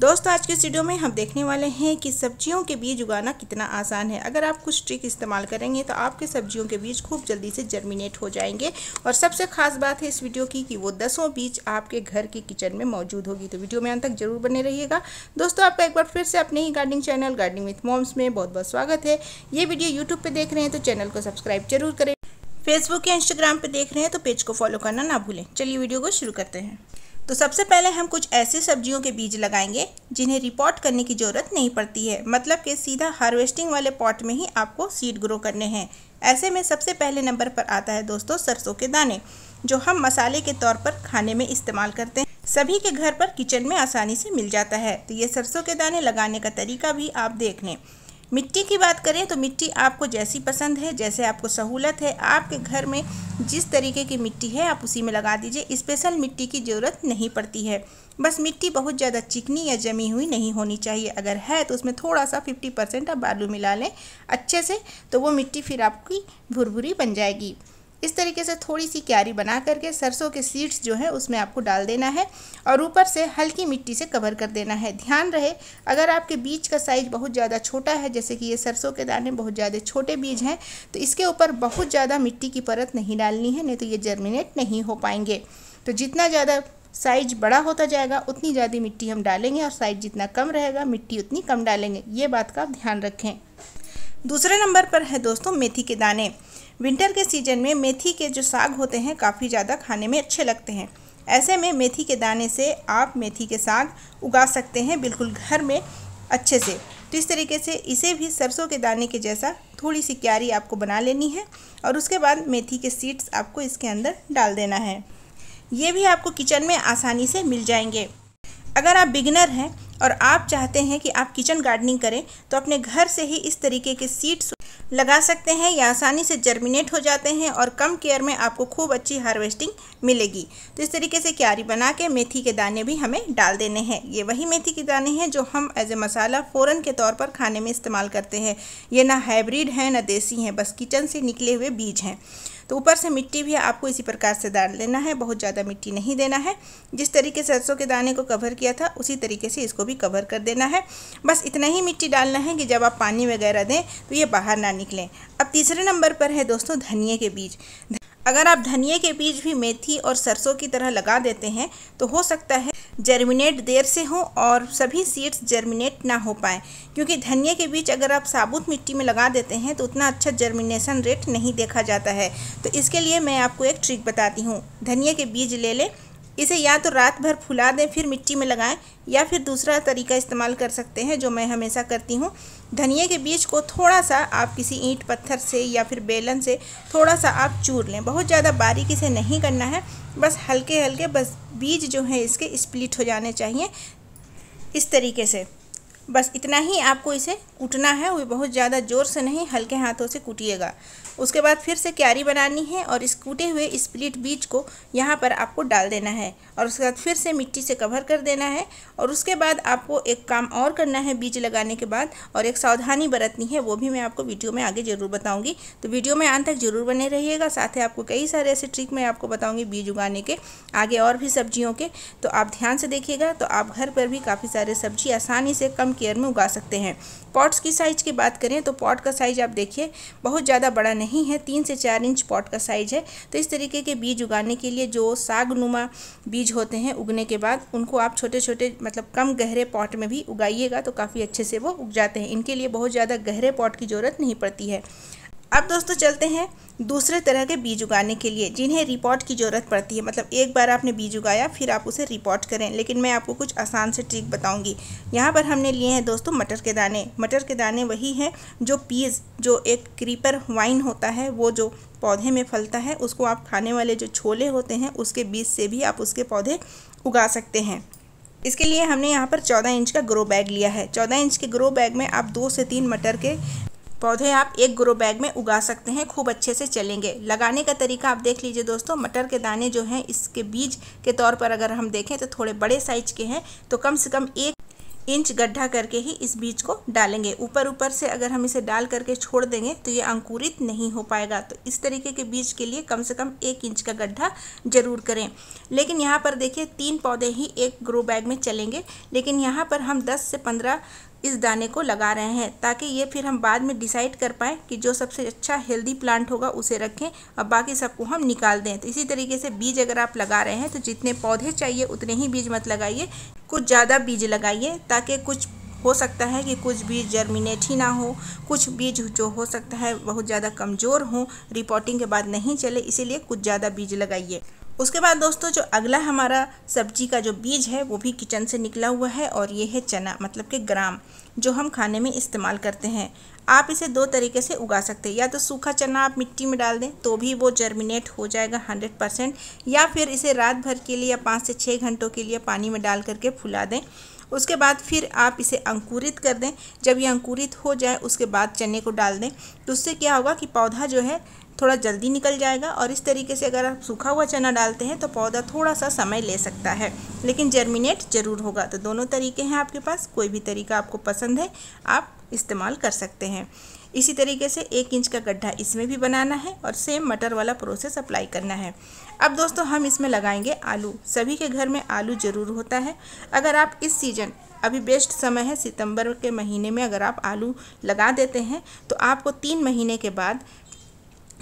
दोस्तों आज के इस वीडियो में हम देखने वाले हैं कि सब्जियों के बीज उगाना कितना आसान है अगर आप कुछ ट्रिक इस्तेमाल करेंगे तो आपके सब्जियों के बीज खूब जल्दी से जर्मिनेट हो जाएंगे और सबसे खास बात है इस वीडियो की कि वो दसों बीज आपके घर के किचन में मौजूद होगी तो वीडियो में अंत तक जरूर बने रहिएगा दोस्तों आपका एक बार फिर से अपने ही gardening channel gardening with moms में बहुत बहुत स्वागत है ये वीडियो यूट्यूब पर देख रहे हैं तो चैनल को सब्सक्राइब जरूर करें फेसबुक या इंस्टाग्राम पर देख रहे हैं तो पेज को फॉलो करना ना भूलें चलिए वीडियो को शुरू करते हैं तो सबसे पहले हम कुछ ऐसे सब्जियों के बीज लगाएंगे जिन्हें रिपोर्ट करने की ज़रूरत नहीं पड़ती है मतलब कि सीधा हार्वेस्टिंग वाले पॉट में ही आपको सीड ग्रो करने हैं ऐसे में सबसे पहले नंबर पर आता है दोस्तों सरसों के दाने जो हम मसाले के तौर पर खाने में इस्तेमाल करते हैं सभी के घर पर किचन में आसानी से मिल जाता है तो ये सरसों के दाने लगाने का तरीका भी आप देख लें मिट्टी की बात करें तो मिट्टी आपको जैसी पसंद है जैसे आपको सहूलत है आपके घर में जिस तरीके की मिट्टी है आप उसी में लगा दीजिए स्पेशल मिट्टी की ज़रूरत नहीं पड़ती है बस मिट्टी बहुत ज़्यादा चिकनी या जमी हुई नहीं होनी चाहिए अगर है तो उसमें थोड़ा सा फिफ्टी परसेंट आप बालू मिला लें अच्छे से तो वो मिट्टी फिर आपकी भुरभुरी बन जाएगी इस तरीके से थोड़ी सी क्यारी बना करके सरसों के सीड्स जो हैं उसमें आपको डाल देना है और ऊपर से हल्की मिट्टी से कवर कर देना है ध्यान रहे अगर आपके बीज का साइज़ बहुत ज़्यादा छोटा है जैसे कि ये सरसों के दाने बहुत ज़्यादा छोटे बीज हैं तो इसके ऊपर बहुत ज़्यादा मिट्टी की परत नहीं डालनी है नहीं तो ये जर्मिनेट नहीं हो पाएंगे तो जितना ज़्यादा साइज बड़ा होता जाएगा उतनी ज़्यादा मिट्टी हम डालेंगे और साइज जितना कम रहेगा मिट्टी उतनी कम डालेंगे ये बात का आप ध्यान रखें दूसरे नंबर पर है दोस्तों मेथी के दाने विंटर के सीजन में मेथी के जो साग होते हैं काफ़ी ज़्यादा खाने में अच्छे लगते हैं ऐसे में मेथी के दाने से आप मेथी के साग उगा सकते हैं बिल्कुल घर में अच्छे से तो इस तरीके से इसे भी सरसों के दाने के जैसा थोड़ी सी क्यारी आपको बना लेनी है और उसके बाद मेथी के सीड्स आपको इसके अंदर डाल देना है ये भी आपको किचन में आसानी से मिल जाएंगे अगर आप बिगनर हैं और आप चाहते हैं कि आप किचन गार्डनिंग करें तो अपने घर से ही इस तरीके के सीड्स लगा सकते हैं या आसानी से जर्मिनेट हो जाते हैं और कम केयर में आपको खूब अच्छी हार्वेस्टिंग मिलेगी तो इस तरीके से क्यारी बना के मेथी के दाने भी हमें डाल देने हैं ये वही मेथी के दाने हैं जो हम एज ए मसाला फ़ौरन के तौर पर खाने में इस्तेमाल करते हैं ये ना हाइब्रिड हैं ना देसी हैं बस किचन से निकले हुए बीज हैं तो ऊपर से मिट्टी भी आपको इसी प्रकार से डाल लेना है बहुत ज़्यादा मिट्टी नहीं देना है जिस तरीके सरसों के दाने को कवर किया था उसी तरीके से इसको भी कवर कर देना है बस इतना ही मिट्टी डालना है कि जब आप पानी वगैरह दें तो ये बाहर ना निकलें अब तीसरे नंबर पर है दोस्तों धनिए के बीज अगर आप धनिए के बीज भी मेथी और सरसों की तरह लगा देते हैं तो हो सकता है जर्मिनेट देर से हो और सभी सीड्स जर्मिनेट ना हो पाए क्योंकि धनिया के बीज अगर आप साबुत मिट्टी में लगा देते हैं तो उतना अच्छा जर्मिनेशन रेट नहीं देखा जाता है तो इसके लिए मैं आपको एक ट्रिक बताती हूँ धनिया के बीज ले लें इसे या तो रात भर फुला दें फिर मिट्टी में लगाएं या फिर दूसरा तरीका इस्तेमाल कर सकते हैं जो मैं हमेशा करती हूँ धनिए के बीज को थोड़ा सा आप किसी ईंट पत्थर से या फिर बेलन से थोड़ा सा आप चूर लें बहुत ज़्यादा बारीकी से नहीं करना है बस हल्के हल्के बस बीज जो हैं इसके स्प्लिट हो जाने चाहिए इस तरीके से बस इतना ही आपको इसे कूटना है वो बहुत ज़्यादा ज़ोर से नहीं हल्के हाथों से कूटिएगा उसके बाद फिर से क्यारी बनानी है और इस कूटे हुए स्प्लिट बीज को यहाँ पर आपको डाल देना है और उसके बाद फिर से मिट्टी से कवर कर देना है और उसके बाद आपको एक काम और करना है बीज लगाने के बाद और एक सावधानी बरतनी है वो भी मैं आपको वीडियो में आगे ज़रूर बताऊँगी तो वीडियो में अंत तक ज़रूर बने रहिएगा साथ ही आपको कई सारे ऐसे ट्रिक मैं आपको बताऊँगी बीज उगाने के आगे और भी सब्जियों के तो आप ध्यान से देखिएगा तो आप घर पर भी काफ़ी सारे सब्जी आसानी से कम केयर में उगा सकते हैं पॉट्स की साइज़ की बात करें तो पॉट का साइज़ आप देखिए बहुत ज़्यादा बड़ा नहीं नहीं है तीन से चार इंच पॉट का साइज़ है तो इस तरीके के बीज उगाने के लिए जो सागनुमा बीज होते हैं उगने के बाद उनको आप छोटे छोटे मतलब कम गहरे पॉट में भी उगाइएगा तो काफ़ी अच्छे से वो उग जाते हैं इनके लिए बहुत ज़्यादा गहरे पॉट की ज़रूरत नहीं पड़ती है अब दोस्तों चलते हैं दूसरे तरह के बीज उगाने के लिए जिन्हें रिपोर्ट की ज़रूरत पड़ती है मतलब एक बार आपने बीज उगाया फिर आप उसे रिपोर्ट करें लेकिन मैं आपको कुछ आसान से ट्रिक बताऊंगी यहाँ पर हमने लिए हैं दोस्तों मटर के दाने मटर के दाने वही हैं जो पीज जो एक क्रीपर वाइन होता है वो जो पौधे में फलता है उसको आप खाने वाले जो छोले होते हैं उसके बीज से भी आप उसके पौधे उगा सकते हैं इसके लिए हमने यहाँ पर 14 इंच का ग्रो बैग लिया है 14 इंच के ग्रो बैग में आप दो से तीन मटर के पौधे आप एक ग्रो बैग में उगा सकते हैं खूब अच्छे से चलेंगे लगाने का तरीका आप देख लीजिए दोस्तों मटर के दाने जो हैं इसके बीज के तौर पर अगर हम देखें तो थोड़े बड़े साइज के हैं तो कम से कम एक इंच गड्ढा करके ही इस बीज को डालेंगे ऊपर ऊपर से अगर हम इसे डाल करके छोड़ देंगे तो ये अंकुरित नहीं हो पाएगा तो इस तरीके के बीज के लिए कम से कम एक इंच का गड्ढा जरूर करें लेकिन यहाँ पर देखिए तीन पौधे ही एक ग्रो बैग में चलेंगे लेकिन यहाँ पर हम 10 से 15 इस दाने को लगा रहे हैं ताकि ये फिर हम बाद में डिसाइड कर पाएँ कि जो सबसे अच्छा हेल्दी प्लांट होगा उसे रखें और बाकी सबको हम निकाल दें तो इसी तरीके से बीज अगर आप लगा रहे हैं तो जितने पौधे चाहिए उतने ही बीज मत लगाइए कुछ ज़्यादा बीज लगाइए ताकि कुछ हो सकता है कि कुछ बीज जर्मिनेट ही ना हो कुछ बीज जो हो सकता है बहुत ज़्यादा कमज़ोर हों रिपोर्टिंग के बाद नहीं चले इसीलिए कुछ ज़्यादा बीज लगाइए उसके बाद दोस्तों जो अगला हमारा सब्जी का जो बीज है वो भी किचन से निकला हुआ है और ये है चना मतलब कि ग्राम जो हम खाने में इस्तेमाल करते हैं आप इसे दो तरीके से उगा सकते हैं या तो सूखा चना आप मिट्टी में डाल दें तो भी वो जर्मिनेट हो जाएगा 100 परसेंट या फिर इसे रात भर के लिए या पाँच से छः घंटों के लिए पानी में डाल करके फुला दें उसके बाद फिर आप इसे अंकुरित कर दें जब ये अंकुरित हो जाए उसके बाद चने को डाल दें तो उससे क्या होगा कि पौधा जो है थोड़ा जल्दी निकल जाएगा और इस तरीके से अगर आप सूखा हुआ चना डालते हैं तो पौधा थोड़ा सा समय ले सकता है लेकिन जर्मिनेट ज़रूर होगा तो दोनों तरीके हैं आपके पास कोई भी तरीका आपको पसंद है आप इस्तेमाल कर सकते हैं इसी तरीके से एक इंच का गड्ढा इसमें भी बनाना है और सेम मटर वाला प्रोसेस अप्लाई करना है अब दोस्तों हम इसमें लगाएंगे आलू सभी के घर में आलू ज़रूर होता है अगर आप इस सीज़न अभी बेस्ट समय है सितंबर के महीने में अगर आप आलू लगा देते हैं तो आपको तीन महीने के बाद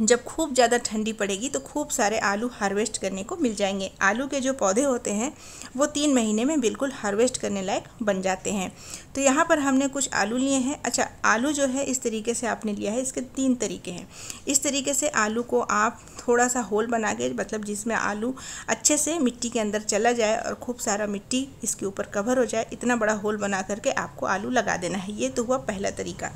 जब खूब ज़्यादा ठंडी पड़ेगी तो खूब सारे आलू हार्वेस्ट करने को मिल जाएंगे आलू के जो पौधे होते हैं वो तीन महीने में बिल्कुल हार्वेस्ट करने लायक बन जाते हैं तो यहाँ पर हमने कुछ आलू लिए हैं अच्छा आलू जो है इस तरीके से आपने लिया है इसके तीन तरीके हैं इस तरीके से आलू को आप थोड़ा सा होल बना के मतलब जिसमें आलू अच्छे से मिट्टी के अंदर चला जाए और खूब सारा मिट्टी इसके ऊपर कवर हो जाए इतना बड़ा होल बना करके आपको आलू लगा देना है ये तो हुआ पहला तरीका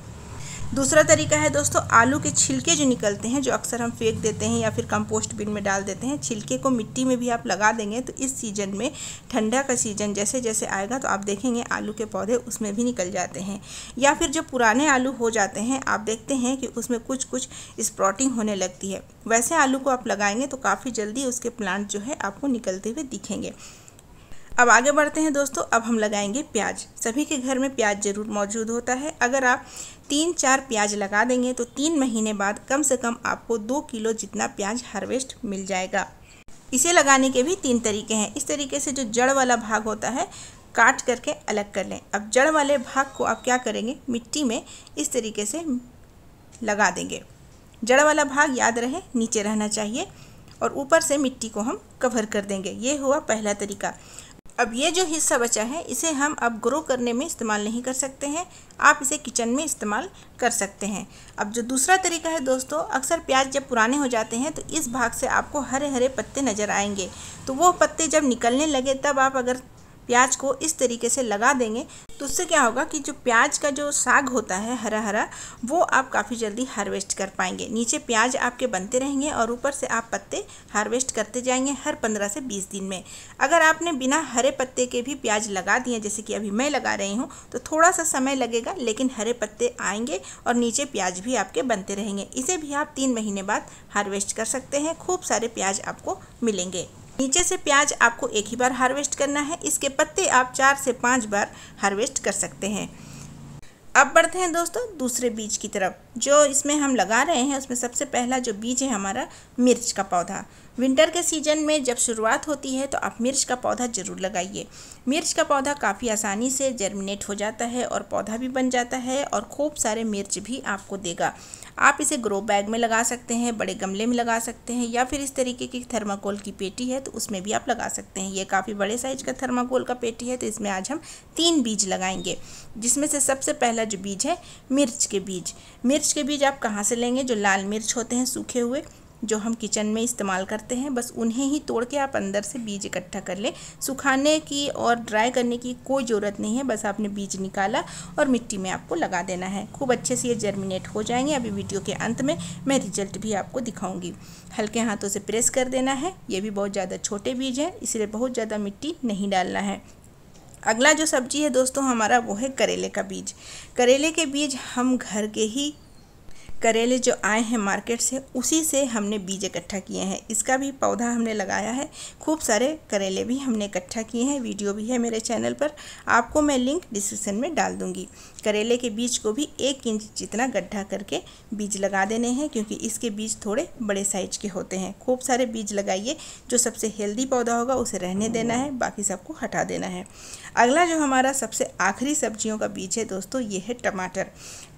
दूसरा तरीका है दोस्तों आलू के छिलके जो निकलते हैं जो अक्सर हम फेंक देते हैं या फिर कंपोस्ट बिन में डाल देते हैं छिलके को मिट्टी में भी आप लगा देंगे तो इस सीज़न में ठंडा का सीज़न जैसे जैसे आएगा तो आप देखेंगे आलू के पौधे उसमें भी निकल जाते हैं या फिर जो पुराने आलू हो जाते हैं आप देखते हैं कि उसमें कुछ कुछ स्प्रॉटिंग होने लगती है वैसे आलू को आप लगाएंगे तो काफ़ी जल्दी उसके प्लांट जो है आपको निकलते हुए दिखेंगे अब आगे बढ़ते हैं दोस्तों अब हम लगाएंगे प्याज सभी के घर में प्याज ज़रूर मौजूद होता है अगर आप तीन चार प्याज लगा देंगे तो तीन महीने बाद कम से कम आपको दो किलो जितना प्याज हार्वेस्ट मिल जाएगा इसे लगाने के भी तीन तरीके हैं इस तरीके से जो जड़ वाला भाग होता है काट करके अलग कर लें अब जड़ वाले भाग को आप क्या करेंगे मिट्टी में इस तरीके से लगा देंगे जड़ वाला भाग याद रहे नीचे रहना चाहिए और ऊपर से मिट्टी को हम कवर कर देंगे ये हुआ पहला तरीका अब ये जो हिस्सा बचा है इसे हम अब ग्रो करने में इस्तेमाल नहीं कर सकते हैं आप इसे किचन में इस्तेमाल कर सकते हैं अब जो दूसरा तरीका है दोस्तों अक्सर प्याज जब पुराने हो जाते हैं तो इस भाग से आपको हरे हरे पत्ते नज़र आएंगे तो वो पत्ते जब निकलने लगे तब आप अगर प्याज को इस तरीके से लगा देंगे तो उससे क्या होगा कि जो प्याज का जो साग होता है हरा हरा वो आप काफ़ी जल्दी हार्वेस्ट कर पाएंगे नीचे प्याज आपके बनते रहेंगे और ऊपर से आप पत्ते हार्वेस्ट करते जाएंगे हर पंद्रह से बीस दिन में अगर आपने बिना हरे पत्ते के भी प्याज लगा दिए जैसे कि अभी मैं लगा रही हूँ तो थोड़ा सा समय लगेगा लेकिन हरे पत्ते आएंगे और नीचे प्याज भी आपके बनते रहेंगे इसे भी आप तीन महीने बाद हार्वेस्ट कर सकते हैं खूब सारे प्याज आपको मिलेंगे नीचे से प्याज आपको एक ही बार हार्वेस्ट करना है इसके पत्ते आप चार से पाँच बार हार्वेस्ट कर सकते हैं अब बढ़ते हैं दोस्तों दूसरे बीज की तरफ जो इसमें हम लगा रहे हैं उसमें सबसे पहला जो बीज है हमारा मिर्च का पौधा विंटर के सीजन में जब शुरुआत होती है तो आप मिर्च का पौधा ज़रूर लगाइए मिर्च का पौधा काफ़ी आसानी से जर्मिनेट हो जाता है और पौधा भी बन जाता है और खूब सारे मिर्च भी आपको देगा आप इसे ग्रो बैग में लगा सकते हैं बड़े गमले में लगा सकते हैं या फिर इस तरीके की थर्माकोल की पेटी है तो उसमें भी आप लगा सकते हैं ये काफ़ी बड़े साइज का थर्माकोल का पेटी है तो इसमें आज हम तीन बीज लगाएंगे जिसमें से सबसे पहला जो बीज है मिर्च के बीज मिर्च के बीज आप कहाँ से लेंगे जो लाल मिर्च होते हैं सूखे हुए जो हम किचन में इस्तेमाल करते हैं बस उन्हें ही तोड़ के आप अंदर से बीज इकट्ठा कर लें सुखाने की और ड्राई करने की कोई ज़रूरत नहीं है बस आपने बीज निकाला और मिट्टी में आपको लगा देना है खूब अच्छे से ये जर्मिनेट हो जाएंगे अभी वीडियो के अंत में मैं रिजल्ट भी आपको दिखाऊँगी हल्के हाथों से प्रेस कर देना है ये भी बहुत ज़्यादा छोटे बीज हैं इसलिए बहुत ज़्यादा मिट्टी नहीं डालना है अगला जो सब्जी है दोस्तों हमारा वो है करेले का बीज करेले के बीज हम घर के ही करेले जो आए हैं मार्केट से उसी से हमने बीज इकट्ठा किए हैं इसका भी पौधा हमने लगाया है खूब सारे करेले भी हमने इकट्ठा किए हैं वीडियो भी है मेरे चैनल पर आपको मैं लिंक डिस्क्रिप्सन में डाल दूँगी करेले के बीज को भी एक इंच जितना गड्ढा करके बीज लगा देने हैं क्योंकि इसके बीज थोड़े बड़े साइज के होते हैं खूब सारे बीज लगाइए जो सबसे हेल्दी पौधा होगा उसे रहने देना है बाकी सबको हटा देना है अगला जो हमारा सबसे आखिरी सब्जियों का बीज है दोस्तों ये है टमाटर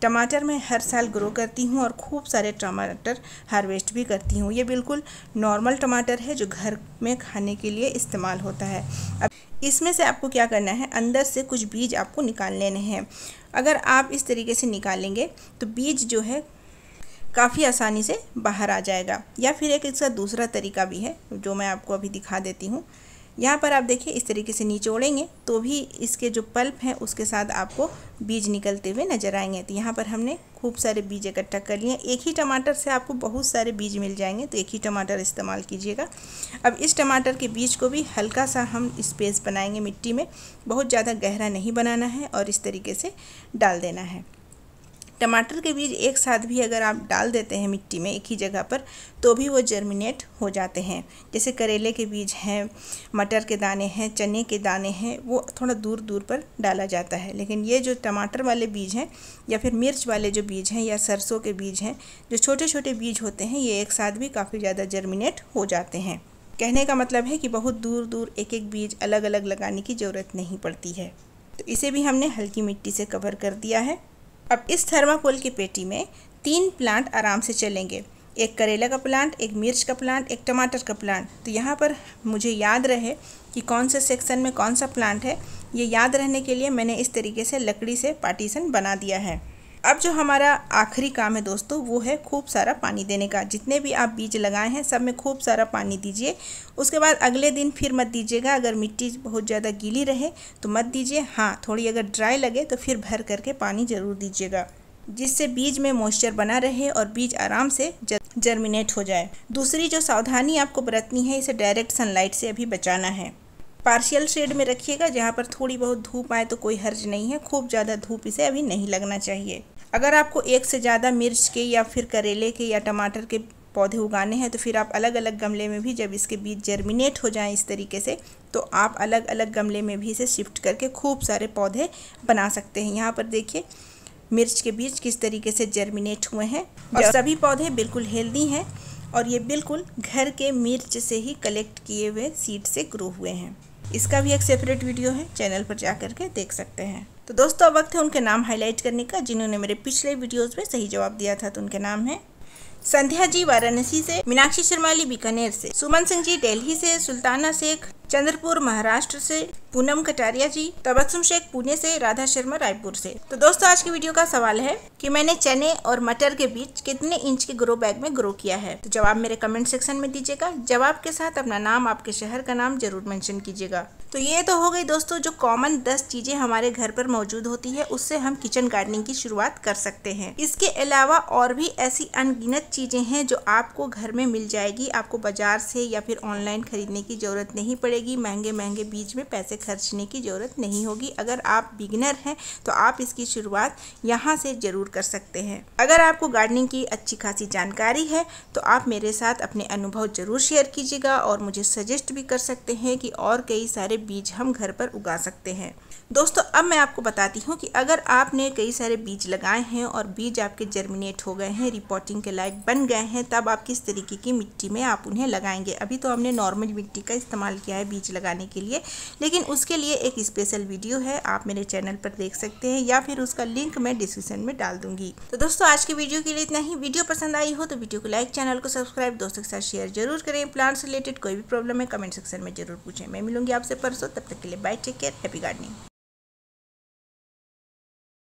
टमाटर मैं हर साल ग्रो करती हूँ और खूब सारे टमाटर हार्वेस्ट भी करती हूँ ये बिल्कुल नॉर्मल टमाटर है जो घर में खाने के लिए इस्तेमाल होता है अब इसमें से आपको क्या करना है अंदर से कुछ बीज आपको निकाल लेने हैं अगर आप इस तरीके से निकालेंगे तो बीज जो है काफ़ी आसानी से बाहर आ जाएगा या फिर एक इसका दूसरा तरीका भी है जो मैं आपको अभी दिखा देती हूँ यहाँ पर आप देखिए इस तरीके से निचोड़ेंगे तो भी इसके जो पल्प हैं उसके साथ आपको बीज निकलते हुए नज़र आएंगे तो यहाँ पर हमने खूब सारे बीज इकट्ठा कर लिए एक ही टमाटर से आपको बहुत सारे बीज मिल जाएंगे तो एक ही टमाटर इस्तेमाल कीजिएगा अब इस टमाटर के बीज को भी हल्का सा हम स्पेस बनाएंगे मिट्टी में बहुत ज़्यादा गहरा नहीं बनाना है और इस तरीके से डाल देना है टमाटर के बीज एक साथ भी अगर आप डाल देते हैं मिट्टी में एक ही जगह पर तो भी वो जर्मिनेट हो जाते हैं जैसे करेले के बीज हैं मटर के दाने हैं चने के दाने हैं वो थोड़ा दूर दूर पर डाला जाता है लेकिन ये जो टमाटर वाले बीज हैं या फिर मिर्च वाले जो बीज हैं या सरसों के बीज हैं जो छोटे छोटे बीज होते हैं ये एक साथ भी काफ़ी ज़्यादा जर्मिनेट हो जाते हैं कहने का मतलब है कि बहुत दूर दूर एक एक बीज अलग अलग लगाने की ज़रूरत नहीं पड़ती है तो इसे भी हमने हल्की मिट्टी से कवर कर दिया है अब इस थर्माकोल की पेटी में तीन प्लांट आराम से चलेंगे एक करेला का प्लांट एक मिर्च का प्लांट एक टमाटर का प्लांट तो यहाँ पर मुझे याद रहे कि कौन से सेक्शन में कौन सा प्लांट है ये याद रहने के लिए मैंने इस तरीके से लकड़ी से पार्टीशन बना दिया है अब जो हमारा आखिरी काम है दोस्तों वो है खूब सारा पानी देने का जितने भी आप बीज लगाए हैं सब में खूब सारा पानी दीजिए उसके बाद अगले दिन फिर मत दीजिएगा अगर मिट्टी बहुत ज़्यादा गीली रहे तो मत दीजिए हाँ थोड़ी अगर ड्राई लगे तो फिर भर करके पानी ज़रूर दीजिएगा जिससे बीज में मॉइस्चर बना रहे और बीज आराम से जर्मिनेट हो जाए दूसरी जो सावधानी आपको बरतनी है इसे डायरेक्ट सनलाइट से अभी बचाना है पार्शियल शेड में रखिएगा जहाँ पर थोड़ी बहुत धूप आए तो कोई हर्ज नहीं है खूब ज़्यादा धूप इसे अभी नहीं लगना चाहिए अगर आपको एक से ज़्यादा मिर्च के या फिर करेले के या टमाटर के पौधे उगाने हैं तो फिर आप अलग अलग गमले में भी जब इसके बीज जर्मिनेट हो जाएं इस तरीके से तो आप अलग अलग गमले में भी इसे शिफ्ट करके खूब सारे पौधे बना सकते हैं यहाँ पर देखिए मिर्च के बीज किस तरीके से जर्मिनेट हुए हैं और सभी पौधे बिल्कुल हेल्दी हैं और ये बिल्कुल घर के मिर्च से ही कलेक्ट किए हुए सीड से ग्रो हुए हैं इसका भी एक सेपरेट वीडियो है चैनल पर जा करके देख सकते हैं तो दोस्तों अब वक्त है उनके नाम हाईलाइट करने का जिन्होंने मेरे पिछले वीडियोज़ में सही जवाब दिया था तो उनके नाम है संध्या जी वाराणसी से मीनाक्षी शर्मा बीकानेर से सुमन सिंह जी दिल्ली से सुल्ताना शेख चंद्रपुर महाराष्ट्र से पूनम कटारिया जी तबसुम शेख पुणे से राधा शर्मा रायपुर से तो दोस्तों आज की वीडियो का सवाल है कि मैंने चने और मटर के बीच कितने इंच के ग्रो बैग में ग्रो किया है तो जवाब मेरे कमेंट सेक्शन में दीजिएगा जवाब के साथ अपना नाम आपके शहर का नाम जरूर मेंशन कीजिएगा तो ये तो हो गई दोस्तों जो कॉमन दस चीजें हमारे घर पर मौजूद होती है उससे हम किचन गार्डनिंग की शुरुआत कर सकते हैं इसके अलावा और भी ऐसी अनगिनत चीजें हैं जो आपको घर में मिल जाएगी आपको बाजार से या फिर ऑनलाइन खरीदने की जरूरत नहीं पड़ेगी पड़ेगी महंगे महंगे बीज में पैसे खर्चने की ज़रूरत नहीं होगी अगर आप बिगिनर हैं तो आप इसकी शुरुआत यहाँ से ज़रूर कर सकते हैं अगर आपको गार्डनिंग की अच्छी खासी जानकारी है तो आप मेरे साथ अपने अनुभव ज़रूर शेयर कीजिएगा और मुझे सजेस्ट भी कर सकते हैं कि और कई सारे बीज हम घर पर उगा सकते हैं दोस्तों अब मैं आपको बताती हूँ कि अगर आपने कई सारे बीज लगाए हैं और बीज आपके जर्मिनेट हो गए हैं रिपोर्टिंग के लायक बन गए हैं तब आप किस तरीके की मिट्टी में आप उन्हें लगाएंगे अभी तो हमने नॉर्मल मिट्टी का इस्तेमाल किया है बीज लगाने के लिए लेकिन उसके लिए एक स्पेशल वीडियो है आप मेरे चैनल पर देख सकते हैं या फिर उसका लिंक मैं डिस्क्रिप्शन में डाल दूंगी तो दोस्तों आज की वीडियो के लिए इतना ही वीडियो पसंद आई हो तो वीडियो को लाइक चैनल को सब्सक्राइब दोस्तों के साथ शेयर जरूर करें प्लांट्स रिलेटेड कोई भी प्रॉब्लम है कमेंट सेक्शन में जरूर पूछें मैं मिलूंगी आपसे परसों तब तक के लिए bye take care happy gardening